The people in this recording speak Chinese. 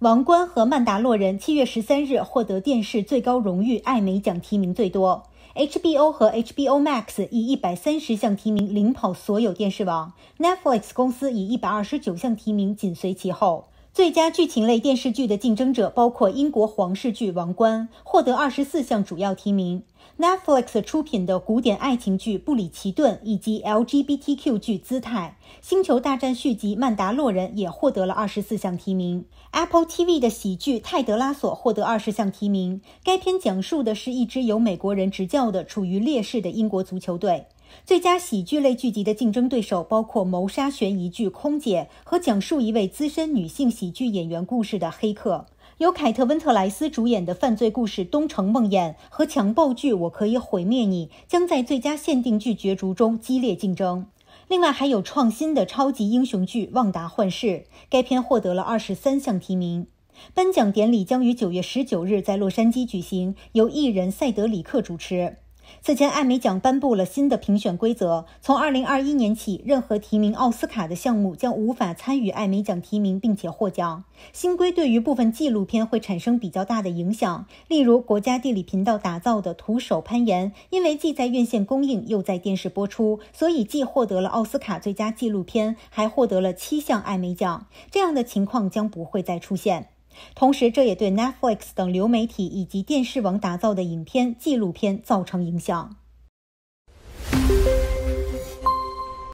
《王冠》和《曼达洛人》七月十三日获得电视最高荣誉艾美奖提名最多，HBO 和 HBO Max 以一百三十项提名领跑所有电视网，Netflix 公司以一百二十九项提名紧随其后。最佳剧情类电视剧的竞争者包括英国皇室剧《王冠》，获得二十四项主要提名；Netflix 出品的古典爱情剧《布里奇顿》，以及 LGBTQ 剧《姿态》。星球大战续集《曼达洛人》也获得了二十四项提名。Apple TV 的喜剧《泰德拉索》获得二十项提名。该片讲述的是一支由美国人执教的处于劣势的英国足球队。最佳喜剧类剧集的竞争对手包括谋杀悬疑剧《空姐》和讲述一位资深女性喜剧演员故事的《黑客》。由凯特·温特莱斯主演的犯罪故事《东城梦魇》和强暴剧《我可以毁灭你》将在最佳限定剧角逐中激烈竞争。另外，还有创新的超级英雄剧《旺达幻视》，该片获得了二十三项提名。颁奖典礼将于九月十九日在洛杉矶举行，由艺人塞德里克主持。此前，艾美奖颁布了新的评选规则，从二零二一年起，任何提名奥斯卡的项目将无法参与艾美奖提名，并且获奖。新规对于部分纪录片会产生比较大的影响，例如国家地理频道打造的《徒手攀岩》，因为既在院线公映又在电视播出，所以既获得了奥斯卡最佳纪录片，还获得了七项艾美奖。这样的情况将不会再出现。同时，这也对 Netflix 等流媒体以及电视网打造的影片、纪录片造成影响。